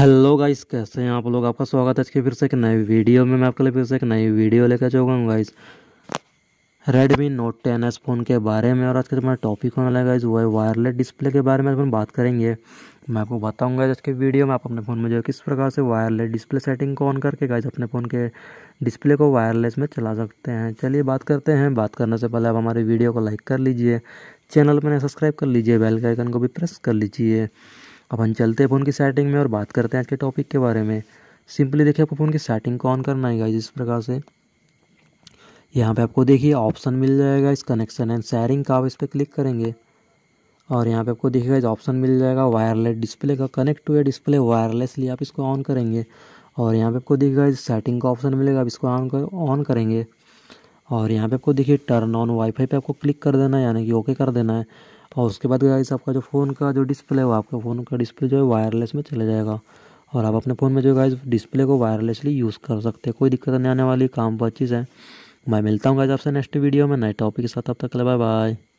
hello guys कैसे हैं आप लोग आपका स्वागत है आज के फिर से एक नए वीडियो में मैं आपके लिए फिर से एक नई वीडियो लेकर चौका हूँ guys Redmi Note ten S phone के बारे में और आज का जो मेरा टॉपिक होने लगा इस वो है वायरलेस डिस्प्ले के बारे में अपन बात करेंगे मैं आपको बताऊंगा आज के वीडियो में आप अपने फ़ोन में जो है किस प्रकार से वायरलेस डिस्प्ले सेटिंग को ऑन करके गाइस अपने फ़ोन के डिस्प्ले को वायरलेस में चला सकते हैं चलिए बात करते हैं बात करने से पहले आप हमारे वीडियो को लाइक कर लीजिए चैनल पर सब्सक्राइब कर लीजिए बेल के आइकन को भी प्रेस कर लीजिए अपन चलते हैं फ़ोन की सेटिंग में और बात करते हैं आज के टॉपिक के बारे में सिंपली देखिए आपको फ़ोन की सेटिंग को ऑन करना है इस प्रकार से यहाँ पे आपको देखिए ऑप्शन मिल जाएगा इस कनेक्शन एंड शेयरिंग का आप इस पर क्लिक करेंगे और यहाँ पे आपको देखिएगा इस ऑप्शन मिल जाएगा वायरलेस डिस्प्ले का connect to a display wirelessly आप इसको ऑन करेंगे और यहाँ पे आपको देखिएगा इस सेटिंग का ऑप्शन मिलेगा आप इसको ऑन कर ऑन करेंगे और यहाँ पे आपको देखिए टर्न ऑन वाईफाई पे आपको क्लिक कर देना है यानी कि ओके कर देना है और उसके बाद गाइस आपका जो फ़ोन का जो डिस्प्ले है आपका फ़ोन का डिस्प्ले जो है वायरलेस में चला जाएगा और आप अपने फ़ोन में जो गाइस डिस्प्ले को वायरलेसली यूज़ कर सकते हैं कोई दिक्कत नहीं आने वाली काम पर चीज़ है मैं मिलता हूँ गाइस आपसे नेक्स्ट वीडियो में नए टॉपिक के साथ अब तक बाय बाय